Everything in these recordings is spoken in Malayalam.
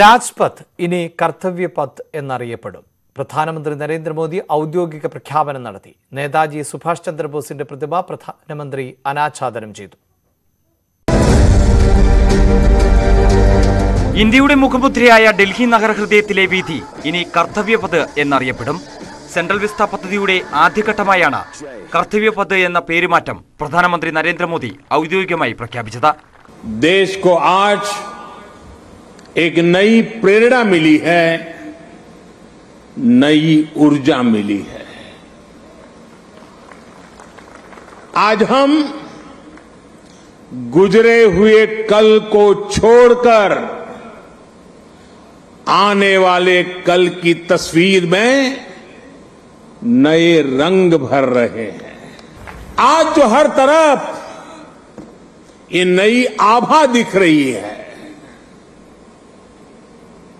രാജ്പഥ് ഇനി കർത്തവ്യപഥ് എന്നറിയപ്പെടും പ്രധാനമന്ത്രി നരേന്ദ്രമോദി ഔദ്യോഗിക പ്രഖ്യാപനം നടത്തി നേതാജി സുഭാഷ് ചന്ദ്രബോസിന്റെ പ്രതിമ പ്രധാനമന്ത്രി അനാച്ഛാദനം ചെയ്തു ഇന്ത്യയുടെ മുഖമുദ്രയായ ഡൽഹി നഗരഹൃദയത്തിലെ വീതി ഇനി കർത്തവ്യപഥ് എന്നറിയപ്പെടും സെൻട്രൽ വിസ്ത പദ്ധതിയുടെ ആദ്യഘട്ടമായാണ് കർത്തവ്യപഥ് എന്ന പേരുമാറ്റം പ്രധാനമന്ത്രി നരേന്ദ്രമോദി ഔദ്യോഗികമായി പ്രഖ്യാപിച്ചത് एक नई प्रेरणा मिली है नई ऊर्जा मिली है आज हम गुजरे हुए कल को छोड़कर आने वाले कल की तस्वीर में नए रंग भर रहे हैं आज जो तो हर तरफ ये नई आभा दिख रही है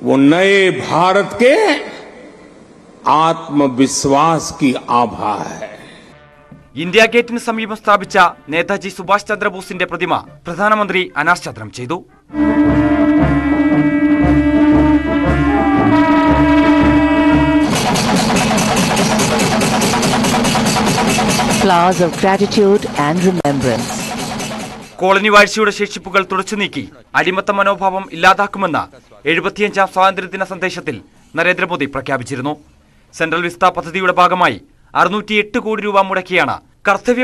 वो नए भारत के आत्मविश्वास की आभा है इंडिया गेट समीप स्थापित नेताजी सुभाष चंद्र बोस प्रतिम प्रधानमंत्री अनाच्छादन Flowers of gratitude and remembrance. Colony വാഴ്ചയുടെ ശേഷിപ്പുകൾ തുടച്ചു നീക്കി അടിമത്ത മനോഭാവം ഇല്ലാതാക്കുമെന്ന് എഴുപത്തിയഞ്ചാം സ്വാതന്ത്ര്യദിന സന്ദേശത്തിൽ നരേന്ദ്രമോദി പ്രഖ്യാപിച്ചിരുന്നു സെൻട്രൽ വിസ്ത പദ്ധതിയുടെ ഭാഗമായി അറുന്നൂറ്റിയെട്ട് കോടി രൂപ മുടക്കിയാണ്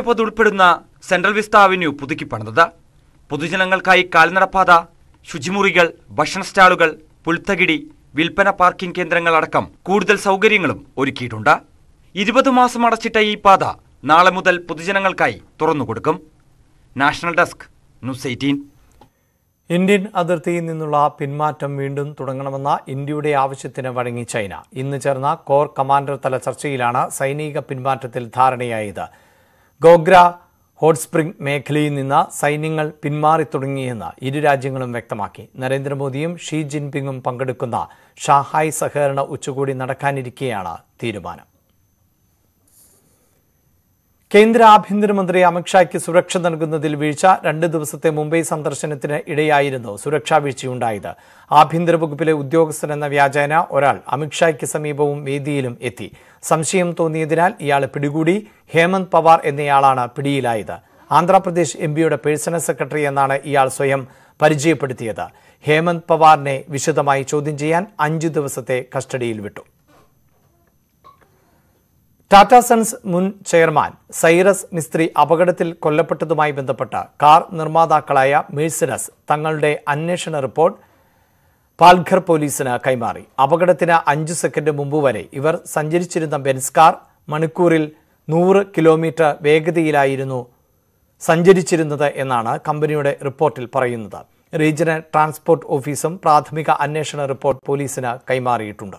പദ ഉൾപ്പെടുന്ന സെൻട്രൽ വിസ്ത അവന്യൂ പുതുക്കി പണിതത് പൊതുജനങ്ങൾക്കായി കാൽനടപ്പാത ശുചിമുറികൾ ഭക്ഷണ സ്റ്റാളുകൾ പുൽത്തകിടി വിൽപ്പന പാർക്കിംഗ് കേന്ദ്രങ്ങൾ അടക്കം കൂടുതൽ സൗകര്യങ്ങളും ഒരുക്കിയിട്ടുണ്ട് ഇരുപത് മാസം അടച്ചിട്ട ഈ പാത നാളെ മുതൽ പൊതുജനങ്ങൾക്കായി തുറന്നുകൊടുക്കും national desk news eighteen Indian അതിർത്തിയിൽ നിന്നുള്ള പിന്മാറ്റം വീണ്ടും തുടങ്ങണമെന്ന ഇന്ത്യയുടെ ആവശ്യത്തിന് വഴങ്ങി ചൈന ഇന്ന് ചേർന്ന കോർ കമാൻഡർ തല ചർച്ചയിലാണ് സൈനിക പിന്മാറ്റത്തിൽ ധാരണയായത് ഗോഗ്ര ഹോട്ട്സ്പ്രിംഗ് മേഖലയിൽ നിന്ന് സൈന്യങ്ങൾ പിന്മാറി തുടങ്ങിയെന്ന് ഇരു രാജ്യങ്ങളും വ്യക്തമാക്കി നരേന്ദ്രമോദിയും ഷീ ജിൻപിങ്ങും പങ്കെടുക്കുന്ന ഷാഹായ് സഹകരണ ഉച്ചകോടി നടക്കാനിരിക്കെയാണ് തീരുമാനം കേന്ദ്ര ആഭ്യന്തരമന്ത്രി അമിത്ഷായ്ക്ക് സുരക്ഷ നൽകുന്നതിൽ വീഴ്ച രണ്ട് ദിവസത്തെ മുംബൈ സന്ദർശനത്തിന് ഇടയായിരുന്നു സുരക്ഷാ വീഴ്ചയുണ്ടായത് ആഭ്യന്തര വകുപ്പിലെ ഉദ്യോഗസ്ഥൻ എന്ന വ്യാജേന ഒരാൾ അമിത്ഷായ്ക്ക് സമീപവും വേദിയിലും എത്തി സംശയം തോന്നിയതിനാൽ ഇയാളെ പിടികൂടി ഹേമന്ത് പവാർ എന്നയാളാണ് പിടിയിലായത് ആന്ധ്രാപ്രദേശ് എം പിയുടെ പേഴ്സണൽ സെക്രട്ടറി എന്നാണ് ഇയാൾ സ്വയം പരിചയപ്പെടുത്തിയത് ഹേമന്ത് പവാറിനെ വിശദമായി ചോദ്യം ചെയ്യാൻ അഞ്ചു ദിവസത്തെ കസ്റ്റഡിയിൽ വിട്ടു ടാറ്റ സൺസ് മുൻ ചെയർമാൻ സൈറസ് മിസ്ത്രി അപകടത്തിൽ കൊല്ലപ്പെട്ടതുമായി ബന്ധപ്പെട്ട് കാർ നിർമ്മാതാക്കളായ മേഴ്സിനസ് തങ്ങളുടെ അന്വേഷണ റിപ്പോർട്ട് പാൽഘർ പോലീസിന് കൈമാറി അപകടത്തിന് അഞ്ചു സെക്കൻഡ് മുമ്പ് വരെ ഇവർ സഞ്ചരിച്ചിരുന്ന ബെൻസ് കാർ മണിക്കൂറിൽ നൂറ് കിലോമീറ്റർ വേഗതയിലായിരുന്നു സഞ്ചരിച്ചിരുന്നത് എന്നാണ് കമ്പനിയുടെ റിപ്പോർട്ടിൽ പറയുന്നത് റീജിയണൽ ട്രാൻസ്പോർട്ട് ഓഫീസും പ്രാഥമിക അന്വേഷണ റിപ്പോർട്ട് പോലീസിന് കൈമാറിയിട്ടുണ്ട്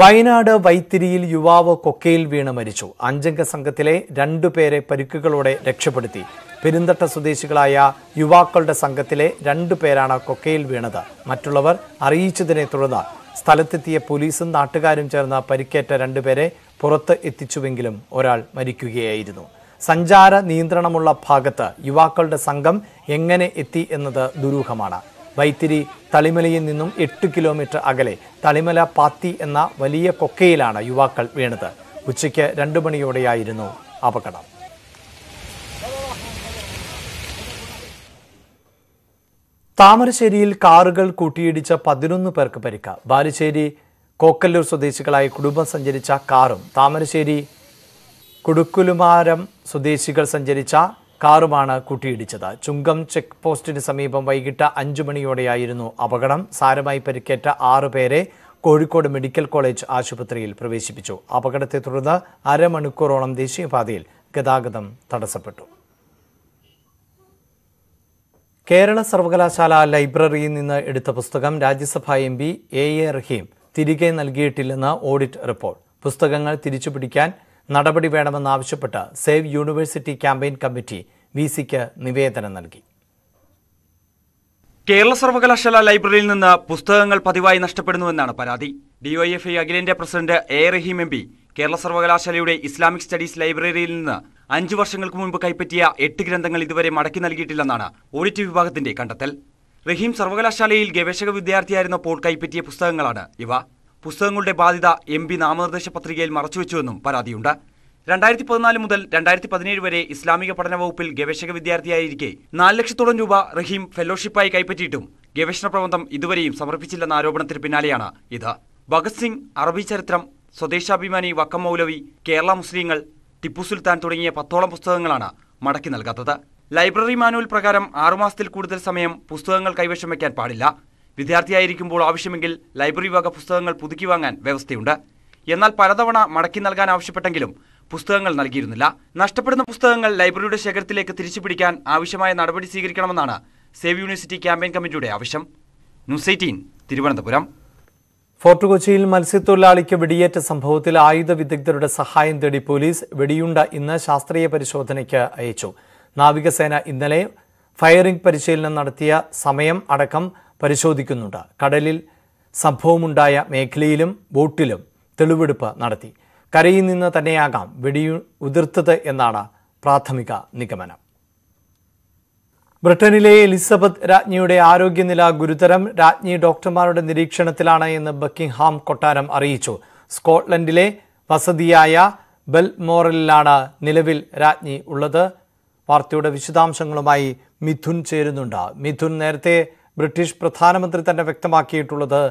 വയനാട് വൈത്തിരിയിൽ യുവാവ് കൊക്കയിൽ വീണ് മരിച്ചു അഞ്ചംഗ സംഘത്തിലെ രണ്ടുപേരെ പരിക്കുകളോടെ രക്ഷപ്പെടുത്തി പെരുന്തട്ട സ്വദേശികളായ യുവാക്കളുടെ സംഘത്തിലെ രണ്ടുപേരാണ് കൊക്കയിൽ വീണത് മറ്റുള്ളവർ അറിയിച്ചതിനെ തുടർന്ന് സ്ഥലത്തെത്തിയ പോലീസും നാട്ടുകാരും ചേർന്ന് പരിക്കേറ്റ രണ്ടുപേരെ പുറത്ത് എത്തിച്ചുവെങ്കിലും ഒരാൾ മരിക്കുകയായിരുന്നു സഞ്ചാര നിയന്ത്രണമുള്ള ഭാഗത്ത് യുവാക്കളുടെ സംഘം എങ്ങനെ എത്തി എന്നത് ദുരൂഹമാണ് വൈത്തിരി തളിമലയിൽ നിന്നും എട്ട് കിലോമീറ്റർ അകലെ തളിമല പാത്തി എന്ന വലിയ കൊക്കയിലാണ് യുവാക്കൾ വീണത് ഉച്ചയ്ക്ക് രണ്ടു മണിയോടെയായിരുന്നു അപകടം താമരശ്ശേരിയിൽ കാറുകൾ കൂട്ടിയിടിച്ച പതിനൊന്ന് പേർക്ക് പരിക്ക് ബാലുശ്ശേരി കോക്കല്ലൂർ സ്വദേശികളായ കുടുംബം സഞ്ചരിച്ച കാറും താമരശ്ശേരി കുടുക്കുലുമാരം സ്വദേശികൾ സഞ്ചരിച്ച കാറുമാണ് കൂട്ടിയിടിച്ചത് ചുങ്കം ചെക്ക് പോസ്റ്റിന് സമീപം വൈകിട്ട് അഞ്ചു മണിയോടെയായിരുന്നു അപകടം സാരമായി പരിക്കേറ്റ ആറുപേരെ കോഴിക്കോട് മെഡിക്കൽ കോളേജ് ആശുപത്രിയിൽ പ്രവേശിപ്പിച്ചു അപകടത്തെ തുടർന്ന് അരമണിക്കൂറോളം ദേശീയപാതയിൽ ഗതാഗതം തടസ്സപ്പെട്ടു കേരള സർവകലാശാല ലൈബ്രറിയിൽ നിന്ന് എടുത്ത പുസ്തകം Rajya Sabha M P A A Rahim തിരികെ നൽകിയിട്ടില്ലെന്ന് ഓഡിറ്റ് റിപ്പോർട്ട് പുസ്തകങ്ങൾ തിരിച്ചുപിടിക്കാൻ നടപടി വേണമെന്നാവശ്യപ്പെട്ട് save university campaign committee V സിക്ക് നിവേദനം നൽകി കേരള സർവകലാശാല ലൈബ്രറിയിൽ നിന്ന് പുസ്തകങ്ങൾ പതിവായി നഷ്ടപ്പെടുന്നുവെന്നാണ് പരാതി ഡിവൈഎഫ്ഐ അഖിലേന്ത്യാ president A Rahim M P Kerala സർവകലാശാലയുടെ ഇസ്ലാമിക് സ്റ്റഡീസ് ലൈബ്രറിയിൽ നിന്ന് അഞ്ചു വർഷങ്ങൾക്ക് മുൻപ് കൈപ്പറ്റിയ എട്ട് ഗ്രന്ഥങ്ങൾ ഇതുവരെ മടക്കി നൽകിയിട്ടില്ലെന്നാണ് ഓഡിറ്റ് വിഭാഗത്തിന്റെ കണ്ടെത്തൽ റഹീം സർവകലാശാലയിൽ ഗവേഷക വിദ്യാർത്ഥിയായിരുന്നപ്പോൾ കൈപ്പറ്റിയ പുസ്തകങ്ങളാണ് ഇവ പുസ്തകങ്ങളുടെ ബാധ്യത എം പി നാമനിർദ്ദേശ പത്രികയിൽ മറച്ചുവെച്ചുവെന്നും പരാതിയുണ്ട് രണ്ടായിരത്തി പതിനാല് മുതൽ രണ്ടായിരത്തി പതിനേഴ് വരെ ഇസ്ലാമിക പഠന വകുപ്പിൽ ഗവേഷക വിദ്യാർത്ഥിയായിരിക്കെ നാല് ലക്ഷത്തോളം രൂപ റഹീം ഫെലോഷിപ്പായി കൈപ്പറ്റിയിട്ടും ഗവേഷണ പ്രബന്ധം ഇതുവരെയും സമർപ്പിച്ചില്ലെന്ന ആരോപണത്തിന് പിന്നാലെയാണ് ഇത് ഭഗത് സിംഗ് അറബി ചരിത്രം സ്വദേശാഭിമാനി വക്കം മൗലവി കേരള മുസ്ലിങ്ങൾ ടിപ്പു സുൽത്താൻ തുടങ്ങിയ പത്തോളം പുസ്തകങ്ങളാണ് മടക്കി നൽകാത്തത് ലൈബ്രറി മാനുവൽ പ്രകാരം ആറുമാസത്തിൽ കൂടുതൽ സമയം പുസ്തകങ്ങൾ കൈവശം വയ്ക്കാൻ പാടില്ല വിദ്യാർത്ഥിയായിരിക്കുമ്പോൾ ആവശ്യമെങ്കിൽ ലൈബ്രറി വക പുസ്തകങ്ങൾ പുതുക്കി വാങ്ങാൻ വ്യവസ്ഥയുണ്ട് എന്നാൽ പലതവണ മടക്കി നൽകാൻ ആവശ്യപ്പെട്ടെങ്കിലും പുസ്തകങ്ങൾ നൽകിയിരുന്നില്ല നഷ്ടപ്പെടുന്ന പുസ്തകങ്ങൾ ലൈബ്രറിയുടെ ശേഖരത്തിലേക്ക് തിരിച്ചു പിടിക്കാൻ ആവശ്യമായ നടപടി സ്വീകരിക്കണമെന്നാണ് സേവ് യൂണിവേഴ്സിറ്റി ക്യാമ്പയിൻ കമ്മിറ്റിയുടെ ആവശ്യം ന്യൂസ് എയ്റ്റീൻ തിരുവനന്തപുരം ഫോർട്ട് കൊച്ചിയിൽ മത്സ്യത്തൊഴിലാളിക്ക് വെടിയേറ്റ സംഭവത്തിൽ ആയുധ വിദഗ്ധരുടെ സഹായം തേടി പോലീസ് വെടിയുണ്ട ഇന്ന് ശാസ്ത്രീയ പരിശോധനയ്ക്ക് അയച്ചു നാവികസേന ഇന്നലെ ഫയറിംഗ് പരിശീലനം നടത്തിയ സമയം അടക്കം പരിശോധിക്കുന്നുണ്ട് കടലിൽ സംഭവമുണ്ടായ മേഖലയിലും ബോട്ടിലും തെളിവെടുപ്പ് നടത്തി കരയിൽ നിന്ന് തന്നെയാകാം വെടിയു ഉതിർത്തത് എന്നാണ് പ്രാഥമിക നിഗമനം ബ്രിട്ടനിലെ എലിസബത്ത് രാജ്ഞിയുടെ ആരോഗ്യനില ഗുരുതരം രാജ്ഞി ഡോക്ടർമാരുടെ നിരീക്ഷണത്തിലാണ് എന്ന് ബക്കിംഗ്ഹാം കൊട്ടാരം അറിയിച്ചു സ്കോട്ട്ലൻഡിലെ വസതിയായ ബെൽമോറലിലാണ് നിലവിൽ രാജ്ഞി ഉള്ളത് വാർത്തയുടെ വിശദാംശങ്ങളുമായി മിഥുൻ ചേരുന്നുണ്ട് മിഥുൻ നേരത്തെ ബ്രിട്ടീഷ് പ്രധാനമന്ത്രി തന്നെ വ്യക്തമാക്കിയിട്ടുള്ളത്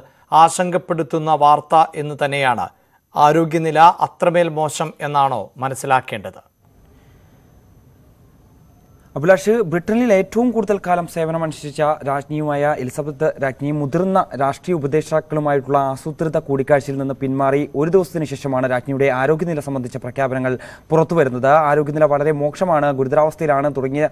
ആശങ്കപ്പെടുത്തുന്ന വാർത്ത എന്ന് തന്നെയാണ് ആരോഗ്യനില അത്രമേൽ മോശം എന്നാണോ മനസ്സിലാക്കേണ്ടത് അഭിലാഷ് ബ്രിട്ടനിൽ ഏറ്റവും കൂടുതൽ കാലം സേവനമനുഷ്ഠിച്ച രാജ്ഞിയുമായ എലിസബത്ത് രാജ്ഞി മുതിർന്ന രാഷ്ട്രീയ ഉപദേഷ്ടാക്കളുമായിട്ടുള്ള ആസൂത്രിത കൂടിക്കാഴ്ചയിൽ നിന്ന് പിന്മാറി ഒരു ദിവസത്തിന് ശേഷമാണ് രാജ്ഞിയുടെ ആരോഗ്യനില സംബന്ധിച്ച പ്രഖ്യാപനങ്ങൾ പുറത്തുവരുന്നത് ആരോഗ്യനില വളരെ മോശമാണ് ഗുരുതരാവസ്ഥയിലാണ് തുടങ്ങിയ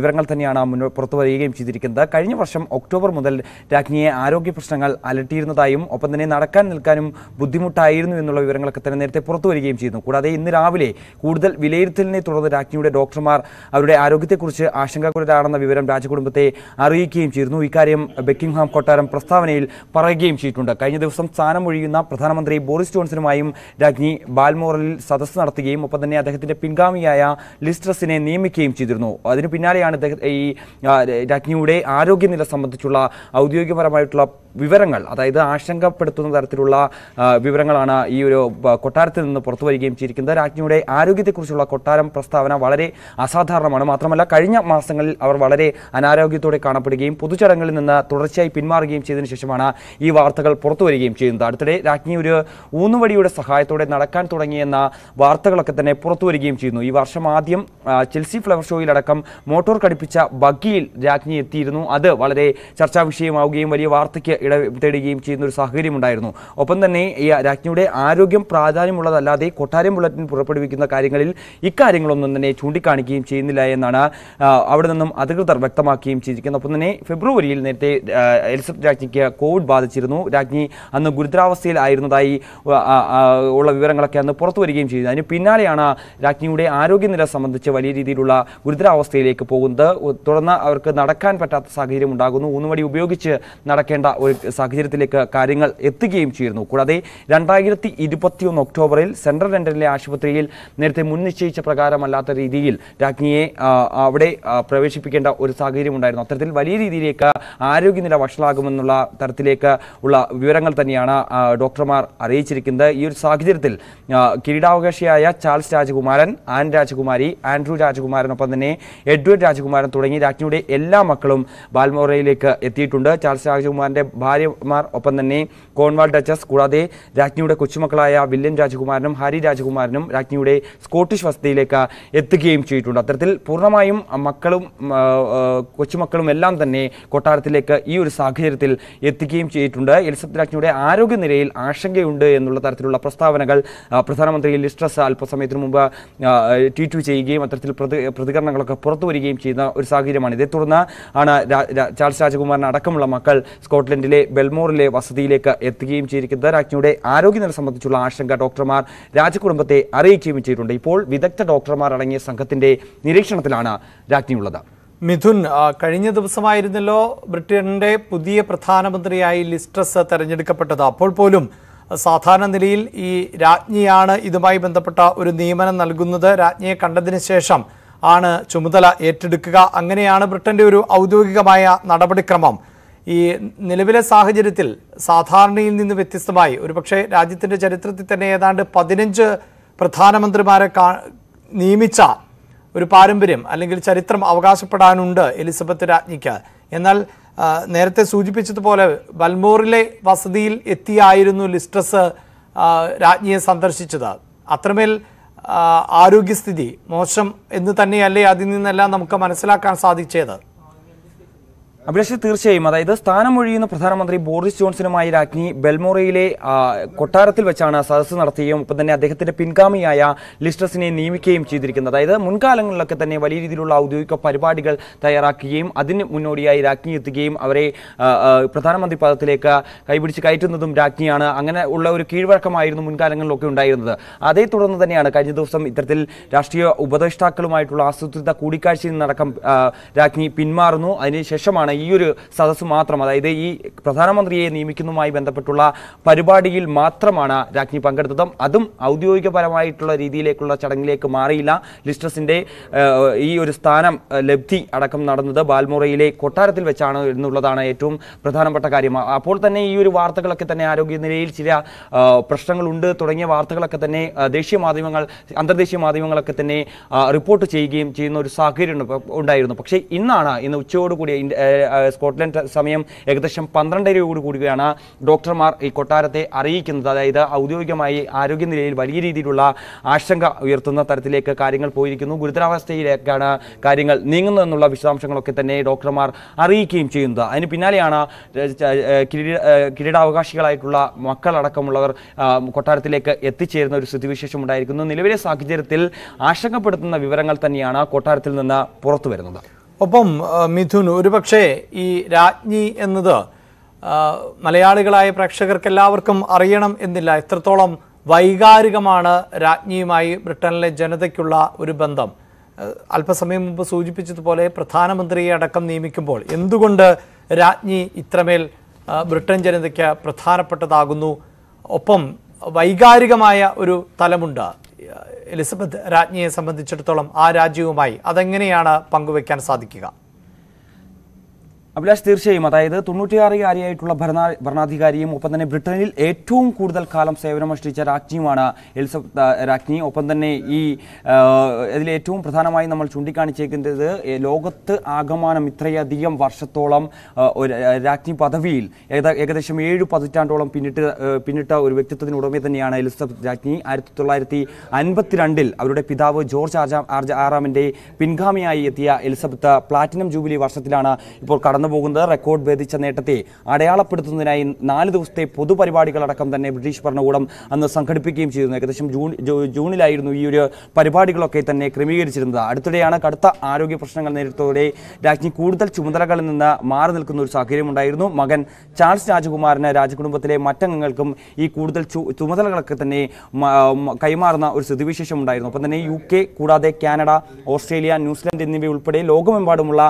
വിവരങ്ങൾ തന്നെയാണ് മുന്നോട്ട് പുറത്തു വരികയും ചെയ്തിരിക്കുന്നത് കഴിഞ്ഞ വർഷം ഒക്ടോബർ മുതൽ രാജ്ഞിയെ ആരോഗ്യ പ്രശ്നങ്ങൾ അലട്ടിയിരുന്നതായും ഒപ്പം തന്നെ നടക്കാൻ നിൽക്കാനും ബുദ്ധിമുട്ടായിരുന്നു എന്നുള്ള വിവരങ്ങളൊക്കെ തന്നെ നേരത്തെ പുറത്തു വരികയും ചെയ്യുന്നു കൂടാതെ ഇന്ന് രാവിലെ കൂടുതൽ വിലയിരുത്തലിനെ തുടർന്ന് രാജ്ഞിയുടെ ഡോക്ടർമാർ അവരുടെ ആരോഗ്യത്തെ മരണത്തെക്കുറിച്ച് ആശങ്കാകുലരാണെന്ന വിവരം രാജകുടുംബത്തെ അറിയിക്കുകയും ചെയ്തിരുന്നു ഇക്കാര്യം ബെക്കിംഗ്ഹാം കൊട്ടാരം പ്രസ്താവനയിൽ പറയുകയും ചെയ്തിട്ടുണ്ട് കഴിഞ്ഞ ദിവസം ഒഴിയുന്ന പ്രധാനമന്ത്രി ബോറിസ് ജോൺസണുമായും രാജ്ഞി ബാൽമോറലിൽ സദസ് നടത്തുകയും ഒപ്പം തന്നെ അദ്ദേഹത്തിന്റെ പിൻഗാമിയായ ലിസ്ട്രസിനെ നിയമിക്കുകയും ചെയ്തിരുന്നു അതിനു പിന്നാലെയാണ് ഈ രാജ്ഞിയുടെ ആരോഗ്യനില സംബന്ധിച്ചുള്ള ഔദ്യോഗികപരമായിട്ടുള്ള വിവരങ്ങൾ അതായത് ആശങ്കപ്പെടുത്തുന്ന തരത്തിലുള്ള വിവരങ്ങളാണ് ഈ ഒരു കൊട്ടാരത്തിൽ നിന്ന് പുറത്തു വരികയും ചെയ്തിരിക്കുന്നത് രാജ്ഞിയുടെ ആരോഗ്യത്തെക്കുറിച്ചുള്ള കൊട്ടാരം പ്രസ്താവന വളരെ അസാധാരണമാണ് മാത്രമല്ല മാത്രമല്ല കഴിഞ്ഞ മാസങ്ങളിൽ അവർ വളരെ അനാരോഗ്യത്തോടെ കാണപ്പെടുകയും പൊതുചടങ്ങളിൽ നിന്ന് തുടർച്ചയായി പിന്മാറുകയും ചെയ്തതിനു ശേഷമാണ് ഈ വാർത്തകൾ പുറത്തു വരികയും ചെയ്യുന്നത് അടുത്തിടെ രാജ്ഞി ഒരു ഊന്നുവടിയുടെ സഹായത്തോടെ നടക്കാൻ തുടങ്ങിയെന്ന വാർത്തകളൊക്കെ തന്നെ പുറത്തു വരികയും ചെയ്യുന്നു ഈ വർഷം ആദ്യം ചെൽസി ഫ്ലവർ ഷോയിലടക്കം മോട്ടോർ ഘടിപ്പിച്ച ബഗ്ഗിയിൽ രാജ്ഞി എത്തിയിരുന്നു അത് വളരെ ചർച്ചാ വിഷയമാവുകയും വലിയ വാർത്തയ്ക്ക് ഇട തേടുകയും ചെയ്യുന്ന ഒരു സാഹചര്യം ഉണ്ടായിരുന്നു ഒപ്പം തന്നെ ഈ രാജ്ഞിയുടെ ആരോഗ്യം പ്രാധാന്യമുള്ളതല്ലാതെ കൊട്ടാരം ബുള്ളറ്റിൻ പുറപ്പെടുവിക്കുന്ന കാര്യങ്ങളിൽ ഇക്കാര്യങ്ങളൊന്നും തന്നെ ചൂണ്ടിക്കാണിക്കുകയും ചെയ്യുന്നില്ല എന്നാണ് അവിടെ നിന്നും അധികൃതർ വ്യക്തമാക്കുകയും ചെയ്തിരിക്കുന്നു ഒപ്പം തന്നെ ഫെബ്രുവരിയിൽ നേരത്തെ എലിസബത്ത് രാജ്ഞിക്ക് കോവിഡ് ബാധിച്ചിരുന്നു രാജ്ഞി അന്ന് ഗുരുതരാവസ്ഥയിലായിരുന്നതായി ഉള്ള വിവരങ്ങളൊക്കെ അന്ന് പുറത്തു വരികയും ചെയ്തു അതിന് പിന്നാലെയാണ് രാജ്ഞിയുടെ ആരോഗ്യനില സംബന്ധിച്ച് വലിയ രീതിയിലുള്ള ഗുരുതരാവസ്ഥയിലേക്ക് പോകുന്നത് തുടർന്ന് അവർക്ക് നടക്കാൻ പറ്റാത്ത സാഹചര്യം ഉണ്ടാകുന്നു ഊന്നുവടി ഉപയോഗിച്ച് നടക്കേണ്ട ഒരു സാഹചര്യത്തിലേക്ക് കാര്യങ്ങൾ എത്തുകയും ചെയ്യുന്നു കൂടാതെ രണ്ടായിരത്തി ഇരുപത്തിയൊന്ന് ഒക്ടോബറിൽ സെൻട്രൽ ലണ്ടനിലെ ആശുപത്രിയിൽ നേരത്തെ മുൻ നിശ്ചയിച്ച പ്രകാരമല്ലാത്ത രീതിയിൽ രാജ്ഞിയെ അവിടെ പ്രവേശിപ്പിക്കേണ്ട ഒരു സാഹചര്യം ഉണ്ടായിരുന്നു അത്തരത്തിൽ വലിയ രീതിയിലേക്ക് ആരോഗ്യനില വഷളാകുമെന്നുള്ള തരത്തിലേക്ക് ഉള്ള വിവരങ്ങൾ തന്നെയാണ് ഡോക്ടർമാർ അറിയിച്ചിരിക്കുന്നത് ഈ ഒരു സാഹചര്യത്തിൽ കിരീടാവകാശിയായ ചാൾസ് രാജകുമാരൻ ആൻ രാജകുമാരി ആൻഡ്രൂ രാജകുമാരനൊപ്പം തന്നെ എഡ്വേർഡ് രാജകുമാരൻ തുടങ്ങി രാജ്ഞിയുടെ എല്ലാ മക്കളും ബാൽമോറയിലേക്ക് എത്തിയിട്ടുണ്ട് ചാൾസ് രാജകുമാരൻ്റെ ഭാര്യമാർ ഒപ്പം തന്നെ കോൺവാൾ ഡച്ചസ് കൂടാതെ രാജ്ഞിയുടെ കൊച്ചുമക്കളായ വില്യം രാജകുമാരനും ഹരി രാജകുമാരനും രാജ്ഞിയുടെ സ്കോട്ടിഷ് വസതിയിലേക്ക് എത്തുകയും ചെയ്തിട്ടുണ്ട് അത്തരത്തിൽ പൂർണ്ണമായി പൂർണ്ണമായും മക്കളും കൊച്ചുമക്കളും എല്ലാം തന്നെ കൊട്ടാരത്തിലേക്ക് ഈ ഒരു സാഹചര്യത്തിൽ എത്തിക്കുകയും ചെയ്തിട്ടുണ്ട് എലിസബത്ത് രാജ്ഞിയുടെ ആരോഗ്യനിലയിൽ ആശങ്കയുണ്ട് എന്നുള്ള തരത്തിലുള്ള പ്രസ്താവനകൾ പ്രധാനമന്ത്രി ലിസ്ട്രസ് അല്പസമയത്തിന് മുമ്പ് ട്വീറ്റ് ചെയ്യുകയും അത്തരത്തിൽ പ്രതികരണങ്ങളൊക്കെ പുറത്തു വരികയും ചെയ്യുന്ന ഒരു സാഹചര്യമാണ് ഇതേ തുടർന്ന് ആണ് ചാൾസ് രാജകുമാരൻ അടക്കമുള്ള മക്കൾ സ്കോട്ട്ലൻഡിലെ ബെൽമോറിലെ വസതിയിലേക്ക് എത്തുകയും ചെയ്തിരിക്കുന്നത് രാജ്ഞിയുടെ ആരോഗ്യനില സംബന്ധിച്ചുള്ള ആശങ്ക ഡോക്ടർമാർ രാജകുടുംബത്തെ അറിയിക്കുകയും ചെയ്തിട്ടുണ്ട് ഇപ്പോൾ വിദഗ്ധ ഡോക്ടർമാർ അടങ്ങിയ സംഘത്തിന്റെ നിരീക്ഷണത്തിലാണ് രാജ്ഞിയുള്ളത് മിഥുൻ കഴിഞ്ഞ ദിവസമായിരുന്നല്ലോ ബ്രിട്ടന്റെ പുതിയ പ്രധാനമന്ത്രിയായി ലിസ്ട്രസ് തെരഞ്ഞെടുക്കപ്പെട്ടത് അപ്പോൾ പോലും സാധാരണ നിലയിൽ ഈ രാജ്ഞിയാണ് ഇതുമായി ബന്ധപ്പെട്ട ഒരു നിയമനം നൽകുന്നത് രാജ്ഞിയെ കണ്ടതിന് ശേഷം ആണ് ചുമതല ഏറ്റെടുക്കുക അങ്ങനെയാണ് ബ്രിട്ടന്റെ ഒരു ഔദ്യോഗികമായ നടപടിക്രമം ഈ നിലവിലെ സാഹചര്യത്തിൽ സാധാരണയിൽ നിന്ന് വ്യത്യസ്തമായി ഒരുപക്ഷെ രാജ്യത്തിന്റെ ചരിത്രത്തിൽ തന്നെ ഏതാണ്ട് പതിനഞ്ച് പ്രധാനമന്ത്രിമാരെ നിയമിച്ച ഒരു പാരമ്പര്യം അല്ലെങ്കിൽ ചരിത്രം അവകാശപ്പെടാനുണ്ട് എലിസബത്ത് രാജ്ഞിക്ക് എന്നാൽ നേരത്തെ സൂചിപ്പിച്ചതുപോലെ ബൽമോറിലെ വസതിയിൽ എത്തിയായിരുന്നു ലിസ്ട്രസ് രാജ്ഞിയെ സന്ദർശിച്ചത് അത്രമേൽ ആരോഗ്യസ്ഥിതി മോശം എന്ന് തന്നെയല്ലേ അതിൽ നിന്നെല്ലാം നമുക്ക് മനസ്സിലാക്കാൻ സാധിച്ചത് അഭിലാഷ് തീർച്ചയായും അതായത് ഒഴിയുന്ന പ്രധാനമന്ത്രി ബോറിസ് ജോൺസണുമായി രാജ്ഞി ബെൽമോറയിലെ കൊട്ടാരത്തിൽ വെച്ചാണ് സദസ് നടത്തുകയും ഒപ്പം തന്നെ അദ്ദേഹത്തിന്റെ പിൻഗാമിയായ ലിസ്റ്റസിനെ നിയമിക്കുകയും ചെയ്തിരിക്കുന്നത് അതായത് മുൻകാലങ്ങളിലൊക്കെ തന്നെ വലിയ രീതിയിലുള്ള ഔദ്യോഗിക പരിപാടികൾ തയ്യാറാക്കുകയും അതിന് മുന്നോടിയായി രാജ്ഞി എത്തുകയും അവരെ പ്രധാനമന്ത്രി പദത്തിലേക്ക് കൈപിടിച്ച് കയറ്റുന്നതും രാജ്ഞിയാണ് അങ്ങനെ ഉള്ള ഒരു കീഴ്വഴക്കമായിരുന്നു മുൻകാലങ്ങളിലൊക്കെ ഉണ്ടായിരുന്നത് അതേ തുടർന്ന് തന്നെയാണ് കഴിഞ്ഞ ദിവസം ഇത്തരത്തിൽ രാഷ്ട്രീയ ഉപദേഷ്ടാക്കളുമായിട്ടുള്ള ആസൂത്രിത കൂടിക്കാഴ്ചയിൽ നടക്കം രാജ്ഞി പിന്മാറുന്നു അതിനുശേഷമാണ് ഈ ഒരു സദസ് മാത്രം അതായത് ഈ പ്രധാനമന്ത്രിയെ നിയമിക്കുന്നതുമായി ബന്ധപ്പെട്ടുള്ള പരിപാടിയിൽ മാത്രമാണ് രാജ്ഞി പങ്കെടുത്തതും അതും ഔദ്യോഗികപരമായിട്ടുള്ള രീതിയിലേക്കുള്ള ചടങ്ങിലേക്ക് മാറിയില്ല ലിസ്റ്റസിൻ്റെ ഈ ഒരു സ്ഥാനം ലബ്ധി അടക്കം നടന്നത് ബാൽമുറയിലെ കൊട്ടാരത്തിൽ വെച്ചാണ് എന്നുള്ളതാണ് ഏറ്റവും പ്രധാനപ്പെട്ട കാര്യം അപ്പോൾ തന്നെ ഈ ഒരു വാർത്തകളൊക്കെ തന്നെ ആരോഗ്യനിലയിൽ ചില പ്രശ്നങ്ങളുണ്ട് തുടങ്ങിയ വാർത്തകളൊക്കെ തന്നെ ദേശീയ മാധ്യമങ്ങൾ അന്തർദേശീയ മാധ്യമങ്ങളൊക്കെ തന്നെ റിപ്പോർട്ട് ചെയ്യുകയും ചെയ്യുന്ന ഒരു സാഹചര്യം ഉണ്ടായിരുന്നു പക്ഷേ ഇന്നാണ് ഇന്ന് ഉച്ചയോടുകൂടി സ്കോട്ട്ലൻഡ് സമയം ഏകദേശം രൂപയോട് കൂടുകയാണ് ഡോക്ടർമാർ ഈ കൊട്ടാരത്തെ അറിയിക്കുന്നത് അതായത് ഔദ്യോഗികമായി ആരോഗ്യനിലയിൽ വലിയ രീതിയിലുള്ള ആശങ്ക ഉയർത്തുന്ന തരത്തിലേക്ക് കാര്യങ്ങൾ പോയിരിക്കുന്നു ഗുരുതരാവസ്ഥയിലേക്കാണ് കാര്യങ്ങൾ നീങ്ങുന്നതെന്നുള്ള വിശദാംശങ്ങളൊക്കെ തന്നെ ഡോക്ടർമാർ അറിയിക്കുകയും ചെയ്യുന്നത് അതിന് പിന്നാലെയാണ് കിരീട കിരീടാവകാശികളായിട്ടുള്ള മക്കളടക്കമുള്ളവർ കൊട്ടാരത്തിലേക്ക് എത്തിച്ചേരുന്ന ഒരു സ്ഥിതിവിശേഷം ഉണ്ടായിരിക്കുന്നു നിലവിലെ സാഹചര്യത്തിൽ ആശങ്കപ്പെടുത്തുന്ന വിവരങ്ങൾ തന്നെയാണ് കൊട്ടാരത്തിൽ നിന്ന് പുറത്തു വരുന്നത് ഒപ്പം മിഥുൻ ഒരുപക്ഷേ ഈ രാജ്ഞി എന്നത് മലയാളികളായ പ്രേക്ഷകർക്ക് എല്ലാവർക്കും അറിയണം എന്നില്ല എത്രത്തോളം വൈകാരികമാണ് രാജ്ഞിയുമായി ബ്രിട്ടനിലെ ജനതയ്ക്കുള്ള ഒരു ബന്ധം അല്പസമയം മുമ്പ് സൂചിപ്പിച്ചതുപോലെ പ്രധാനമന്ത്രിയെ അടക്കം നിയമിക്കുമ്പോൾ എന്തുകൊണ്ട് രാജ്ഞി ഇത്രമേൽ ബ്രിട്ടൻ ജനതയ്ക്ക് പ്രധാനപ്പെട്ടതാകുന്നു ഒപ്പം വൈകാരികമായ ഒരു തലമുണ്ട് എലിസബത്ത് രാജ്ഞിയെ സംബന്ധിച്ചിടത്തോളം ആ രാജ്യവുമായി അതെങ്ങനെയാണ് പങ്കുവെക്കാൻ സാധിക്കുക അഭിലാഷ് തീർച്ചയായും അതായത് കാര്യമായിട്ടുള്ള ഭരണ ഭരണാധികാരിയും ഒപ്പം തന്നെ ബ്രിട്ടനിൽ ഏറ്റവും കൂടുതൽ കാലം സേവനമനുഷ്ഠിച്ച രാജ്ഞിയുമാണ് എലിസബത്ത് രാജ്ഞി ഒപ്പം തന്നെ ഈ ഇതിൽ ഏറ്റവും പ്രധാനമായി നമ്മൾ ചൂണ്ടിക്കാണിച്ചേക്കുന്നത് ലോകത്ത് ആഗമനം ഇത്രയധികം വർഷത്തോളം രാജ്ഞി പദവിയിൽ ഏകദേശം ഏഴ് പതിറ്റാണ്ടോളം പിന്നിട്ട് പിന്നിട്ട ഒരു വ്യക്തിത്വത്തിന് ഉടമ തന്നെയാണ് എലിസബത്ത് രാജ്ഞി ആയിരത്തി തൊള്ളായിരത്തി അൻപത്തിരണ്ടിൽ അവരുടെ പിതാവ് ജോർജ് ആർജ ആറാമിൻ്റെ പിൻഗാമിയായി എത്തിയ എലിസബത്ത് പ്ലാറ്റിനം ജൂബിലി വർഷത്തിലാണ് ഇപ്പോൾ കടന്നു കടന്നുപോകുന്നത് റെക്കോർഡ് ഭേദിച്ച നേട്ടത്തെ അടയാളപ്പെടുത്തുന്നതിനായി നാല് ദിവസത്തെ പൊതുപരിപാടികളടക്കം തന്നെ ബ്രിട്ടീഷ് ഭരണകൂടം അന്ന് സംഘടിപ്പിക്കുകയും ചെയ്തിരുന്നു ഏകദേശം ജൂൺ ജൂണിലായിരുന്നു ഈ ഒരു പരിപാടികളൊക്കെ തന്നെ ക്രമീകരിച്ചിരുന്നത് അടുത്തിടെയാണ് കടുത്ത ആരോഗ്യ പ്രശ്നങ്ങൾ നേരിട്ടതോടെ രാജ്ഞി കൂടുതൽ ചുമതലകളിൽ നിന്ന് മാറി നിൽക്കുന്ന ഒരു സാഹചര്യം ഉണ്ടായിരുന്നു മകൻ ചാൾസ് രാജകുമാരന് രാജകുടുംബത്തിലെ മറ്റംഗങ്ങൾക്കും ഈ കൂടുതൽ ചുമതലകളൊക്കെ തന്നെ കൈമാറുന്ന ഒരു സ്ഥിതിവിശേഷം ഉണ്ടായിരുന്നു അപ്പം തന്നെ യു കെ കൂടാതെ കാനഡ ഓസ്ട്രേലിയ ന്യൂസിലൻഡ് എന്നിവയുൾപ്പെടെ ലോകമെമ്പാടുമുള്ള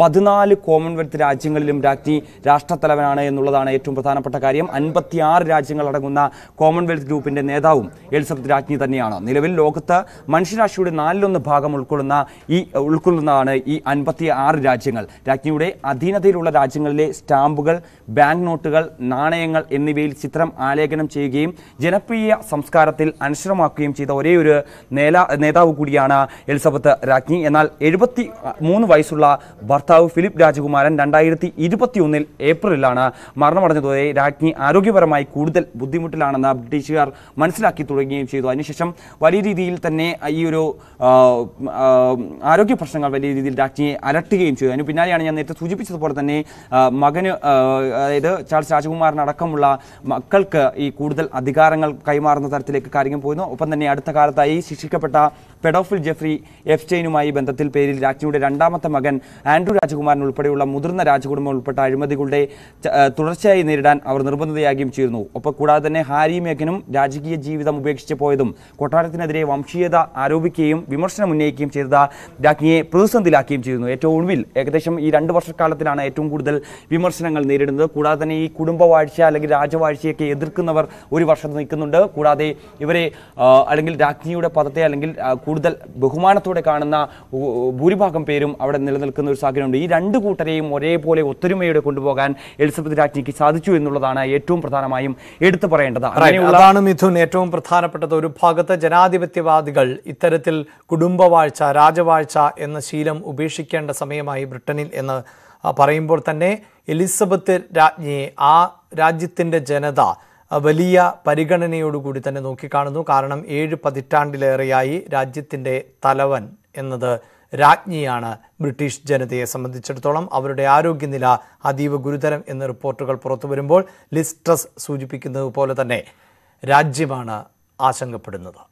പതിനാല് കോമൺവെൽത്ത് രാജ്യങ്ങളിലും രാജ്ഞി രാഷ്ട്രത്തലവനാണ് എന്നുള്ളതാണ് ഏറ്റവും പ്രധാനപ്പെട്ട കാര്യം അൻപത്തിയാറ് രാജ്യങ്ങളടങ്ങുന്ന കോമൺവെൽത്ത് ഗ്രൂപ്പിന്റെ നേതാവും എലിസബത്ത് രാജ്ഞി തന്നെയാണ് നിലവിൽ ലോകത്ത് മനുഷ്യരാശിയുടെ നാലിലൊന്ന് ഭാഗം ഉൾക്കൊള്ളുന്ന ഈ ഉൾക്കൊള്ളുന്നതാണ് ഈ അൻപത്തി രാജ്യങ്ങൾ രാജ്ഞിയുടെ അധീനതയിലുള്ള രാജ്യങ്ങളിലെ സ്റ്റാമ്പുകൾ ബാങ്ക് നോട്ടുകൾ നാണയങ്ങൾ എന്നിവയിൽ ചിത്രം ആലേഖനം ചെയ്യുകയും ജനപ്രിയ സംസ്കാരത്തിൽ അനശ്വരമാക്കുകയും ചെയ്ത ഒരേ ഒരു നേതാവ് കൂടിയാണ് എലിസബത്ത് രാജ്ഞി എന്നാൽ എഴുപത്തി മൂന്ന് വയസ്സുള്ള ഭർത്താവ് ഭർത്താവ് ഫിലിപ്പ് രാജകുമാരൻ രണ്ടായിരത്തി ഇരുപത്തിയൊന്നിൽ ഏപ്രിലിലാണ് മരണമടഞ്ഞതോടെ രാജ്ഞി ആരോഗ്യപരമായി കൂടുതൽ ബുദ്ധിമുട്ടിലാണെന്ന് ബ്രിട്ടീഷുകാർ മനസ്സിലാക്കി തുടങ്ങുകയും ചെയ്തു അതിനുശേഷം വലിയ രീതിയിൽ തന്നെ ഈ ഒരു ആരോഗ്യ പ്രശ്നങ്ങൾ വലിയ രീതിയിൽ രാജ്ഞിയെ അലട്ടുകയും ചെയ്തു അതിന് പിന്നാലെയാണ് ഞാൻ നേരത്തെ സൂചിപ്പിച്ചതുപോലെ തന്നെ മകന് അതായത് ചാൾസ് രാജകുമാരനടക്കമുള്ള മക്കൾക്ക് ഈ കൂടുതൽ അധികാരങ്ങൾ കൈമാറുന്ന തരത്തിലേക്ക് കാര്യങ്ങൾ പോയിരുന്നു ഒപ്പം തന്നെ അടുത്ത കാലത്തായി ശിക്ഷിക്കപ്പെട്ട പെഡോഫിൽ ജെഫ്രി എഫ് ചെയിനുമായി ബന്ധത്തിൽ പേരിൽ രാജ്ഞിയുടെ രണ്ടാമത്തെ മകൻ ആൻഡ്രു രാജകുമാരൻ ഉൾപ്പെടെയുള്ള മുതിർന്ന രാജകുടുംബം ഉൾപ്പെട്ട അഴിമതികളുടെ തുടർച്ചയായി നേരിടാൻ അവർ നിർബന്ധതയാകുകയും ചെയ്യുന്നു ഒപ്പം കൂടാതെ തന്നെ ഹാരി മേഖനും രാജകീയ ജീവിതം ഉപേക്ഷിച്ച് പോയതും കൊട്ടാരത്തിനെതിരെ വംശീയത ആരോപിക്കുകയും വിമർശനം ഉന്നയിക്കുകയും ചെയ്ത രാജ്ഞിയെ പ്രതിസന്ധിയിലാക്കുകയും ചെയ്യുന്നു ഏറ്റവും ഒഴിവിൽ ഏകദേശം ഈ രണ്ട് വർഷക്കാലത്തിലാണ് ഏറ്റവും കൂടുതൽ വിമർശനങ്ങൾ നേരിടുന്നത് കൂടാതെ തന്നെ ഈ കുടുംബവാഴ്ച അല്ലെങ്കിൽ രാജവാഴ്ചയൊക്കെ എതിർക്കുന്നവർ ഒരു വർഷം നിൽക്കുന്നുണ്ട് കൂടാതെ ഇവരെ അല്ലെങ്കിൽ രാജ്ഞിയുടെ പദത്തെ അല്ലെങ്കിൽ കൂടുതൽ ബഹുമാനത്തോടെ കാണുന്ന ഭൂരിഭാഗം പേരും അവിടെ നിലനിൽക്കുന്ന ഒരു സാഹചര്യമുണ്ട് ഈ രണ്ട് കൂട്ടരെയും ഒരേപോലെ ഒത്തൊരുമയോടെ കൊണ്ടുപോകാൻ എലിസബത്ത് രാജ്ഞിക്ക് സാധിച്ചു എന്നുള്ളതാണ് ഏറ്റവും പ്രധാനമായും എടുത്തു പറയേണ്ടത് അതാണ് മിഥുൻ ഏറ്റവും പ്രധാനപ്പെട്ടത് ഒരു ഭാഗത്ത് ജനാധിപത്യവാദികൾ ഇത്തരത്തിൽ കുടുംബവാഴ്ച രാജവാഴ്ച എന്ന ശീലം ഉപേക്ഷിക്കേണ്ട സമയമായി ബ്രിട്ടനിൽ എന്ന് പറയുമ്പോൾ തന്നെ എലിസബത്ത് രാജ്ഞിയെ ആ രാജ്യത്തിൻ്റെ ജനത വലിയ പരിഗണനയോടുകൂടി തന്നെ നോക്കിക്കാണുന്നു കാരണം ഏഴ് പതിറ്റാണ്ടിലേറെയായി രാജ്യത്തിൻ്റെ തലവൻ എന്നത് രാജ്ഞിയാണ് ബ്രിട്ടീഷ് ജനതയെ സംബന്ധിച്ചിടത്തോളം അവരുടെ ആരോഗ്യനില അതീവ ഗുരുതരം എന്ന റിപ്പോർട്ടുകൾ പുറത്തു വരുമ്പോൾ ലിസ്ട്രസ് സൂചിപ്പിക്കുന്നത് പോലെ തന്നെ രാജ്യമാണ് ആശങ്കപ്പെടുന്നത്